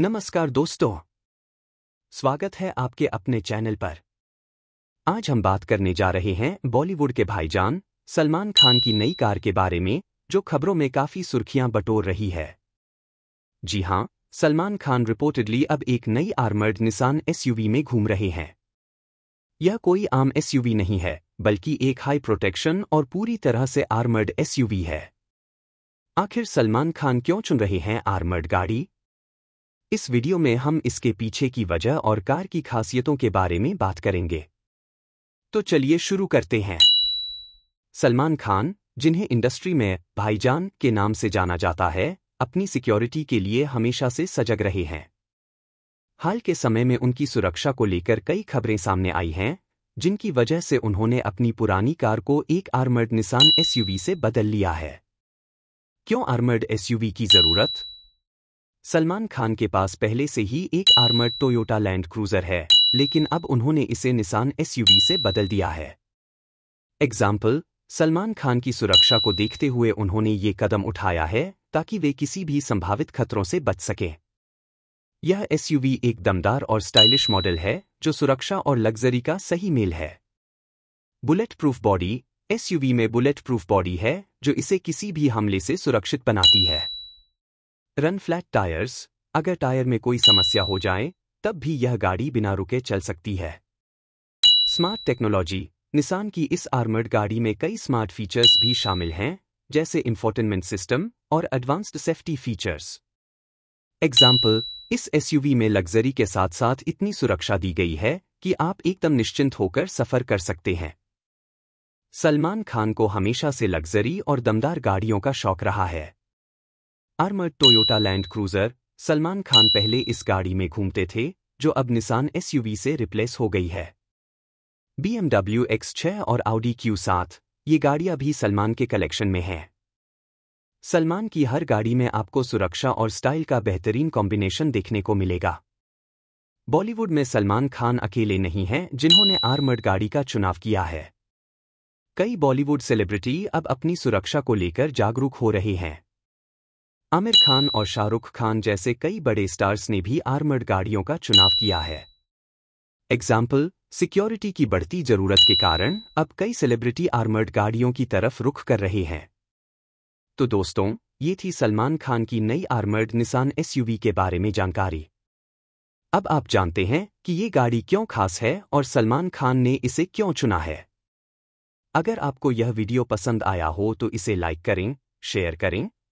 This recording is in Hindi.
नमस्कार दोस्तों स्वागत है आपके अपने चैनल पर आज हम बात करने जा रहे हैं बॉलीवुड के भाईजान सलमान खान की नई कार के बारे में जो खबरों में काफी सुर्खियां बटोर रही है जी हां सलमान खान रिपोर्टेडली अब एक नई आर्मर्ड निसान एसयूवी में घूम रहे हैं यह कोई आम एसयूवी नहीं है बल्कि एक हाई प्रोटेक्शन और पूरी तरह से आर्मर्ड एसयूवी है आखिर सलमान खान क्यों चुन रहे हैं आर्मर्ड गाड़ी इस वीडियो में हम इसके पीछे की वजह और कार की खासियतों के बारे में बात करेंगे तो चलिए शुरू करते हैं सलमान खान जिन्हें इंडस्ट्री में भाईजान के नाम से जाना जाता है अपनी सिक्योरिटी के लिए हमेशा से सजग रहे हैं हाल के समय में उनकी सुरक्षा को लेकर कई खबरें सामने आई हैं जिनकी वजह से उन्होंने अपनी पुरानी कार को एक आर्मर्ड निशान एसयूवी से बदल लिया है क्यों आर्मर्ड एसयूवी की जरूरत सलमान खान के पास पहले से ही एक आर्मर्ड टोयोटा लैंड क्रूजर है लेकिन अब उन्होंने इसे निशान एसयूवी से बदल दिया है एग्जाम्पल सलमान खान की सुरक्षा को देखते हुए उन्होंने ये कदम उठाया है ताकि वे किसी भी संभावित खतरों से बच सकें यह एसयूवी एक दमदार और स्टाइलिश मॉडल है जो सुरक्षा और लग्जरी का सही मेल है बुलेट प्रूफ बॉडी एसयूवी में बुलेट प्रूफ बॉडी है जो इसे किसी भी हमले से सुरक्षित बनाती है रन फ्लैट टायर्स अगर टायर में कोई समस्या हो जाए तब भी यह गाड़ी बिना रुके चल सकती है स्मार्ट टेक्नोलॉजी निसान की इस आर्मर्ड गाड़ी में कई स्मार्ट फीचर्स भी शामिल हैं जैसे इंफोटेनमेंट सिस्टम और एडवांस्ड सेफ्टी फीचर्स एग्जाम्पल इस एसयूवी में लग्जरी के साथ साथ इतनी सुरक्षा दी गई है कि आप एकदम निश्चिंत होकर सफर कर सकते हैं सलमान खान को हमेशा से लग्जरी और दमदार गाड़ियों का शौक रहा है armoured Toyota Land Cruiser Salman Khan पहले इस गाड़ी में घूमते थे जो अब निसान एसयूवी से रिप्लेस हो गई है बीएमडब्ल्यू एक्स छह और आउडी क्यू सात ये गाड़ियां भी सलमान के कलेक्शन में हैं सलमान की हर गाड़ी में आपको सुरक्षा और स्टाइल का बेहतरीन कॉम्बिनेशन देखने को मिलेगा बॉलीवुड में सलमान खान अकेले नहीं हैं जिन्होंने आर्मर्ड गाड़ी का चुनाव किया है कई बॉलीवुड सेलिब्रिटी अब अपनी सुरक्षा को लेकर जागरूक हो रहे हैं आमिर खान और शाहरुख खान जैसे कई बड़े स्टार्स ने भी आर्मर्ड गाड़ियों का चुनाव किया है एग्जाम्पल सिक्योरिटी की बढ़ती जरूरत के कारण अब कई सेलिब्रिटी आर्मर्ड गाड़ियों की तरफ रुख कर रहे हैं तो दोस्तों ये थी सलमान खान की नई आर्मर्ड निसान एसयूवी के बारे में जानकारी अब आप जानते हैं कि ये गाड़ी क्यों खास है और सलमान खान ने इसे क्यों चुना है अगर आपको यह वीडियो पसंद आया हो तो इसे लाइक करें शेयर करें